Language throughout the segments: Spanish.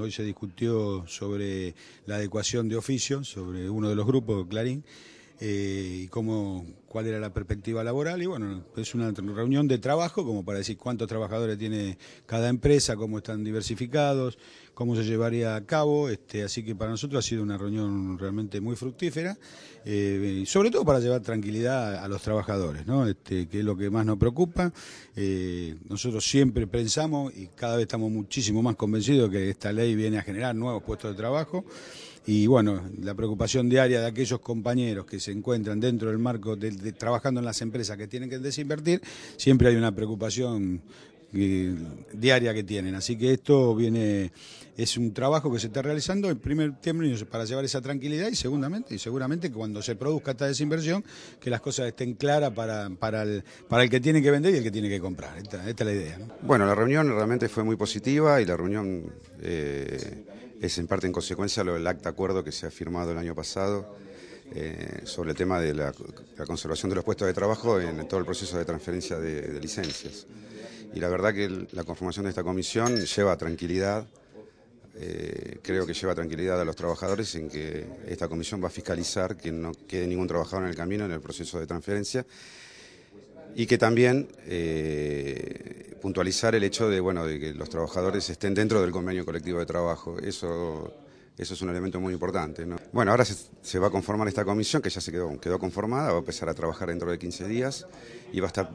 Hoy se discutió sobre la adecuación de oficio, sobre uno de los grupos, Clarín. Eh, y cómo, cuál era la perspectiva laboral. Y bueno, es una reunión de trabajo como para decir cuántos trabajadores tiene cada empresa, cómo están diversificados, cómo se llevaría a cabo. Este, así que para nosotros ha sido una reunión realmente muy fructífera, eh, sobre todo para llevar tranquilidad a los trabajadores, ¿no? este, que es lo que más nos preocupa. Eh, nosotros siempre pensamos y cada vez estamos muchísimo más convencidos que esta ley viene a generar nuevos puestos de trabajo. Y bueno, la preocupación diaria de aquellos compañeros que se encuentran dentro del marco de, trabajando en las empresas que tienen que desinvertir, siempre hay una preocupación diaria que tienen. Así que esto viene, es un trabajo que se está realizando en primer término para llevar esa tranquilidad y segundamente, y seguramente cuando se produzca esta desinversión, que las cosas estén claras para, para, el, para el que tiene que vender y el que tiene que comprar. Esta, es la idea. Bueno, la reunión realmente fue muy positiva y la reunión eh, es en parte en consecuencia lo del acta acuerdo que se ha firmado el año pasado. Eh, sobre el tema de la, conservación de los puestos de trabajo en todo el proceso de transferencia de licencias y la verdad que la conformación de esta comisión lleva tranquilidad, eh, creo que lleva tranquilidad a los trabajadores en que esta comisión va a fiscalizar que no quede ningún trabajador en el camino en el proceso de transferencia y que también eh, puntualizar el hecho de, bueno, de que los trabajadores estén dentro del convenio colectivo de trabajo. Eso eso es un elemento muy importante. Bueno, ahora se, va a conformar esta comisión, que ya se quedó, quedó conformada, va a empezar a trabajar dentro de 15 días y va a estar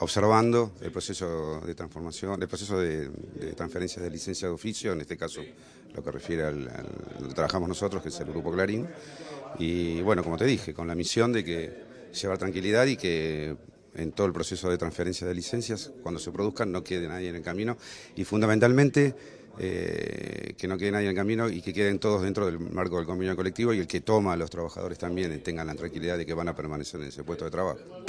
observando el proceso de transformación, el proceso de, transferencias de licencias de oficio, en este caso lo que refiere al, al trabajamos nosotros, que es el Grupo Clarín. Y bueno, como te dije, con la misión de que llevar tranquilidad y que en todo el proceso de transferencia de licencias, cuando se produzcan, no quede nadie en el camino y fundamentalmente eh, que no quede nadie en el camino y que queden todos dentro del marco del convenio colectivo y el que toma a los trabajadores también eh, tengan la tranquilidad de que van a permanecer en ese puesto de trabajo.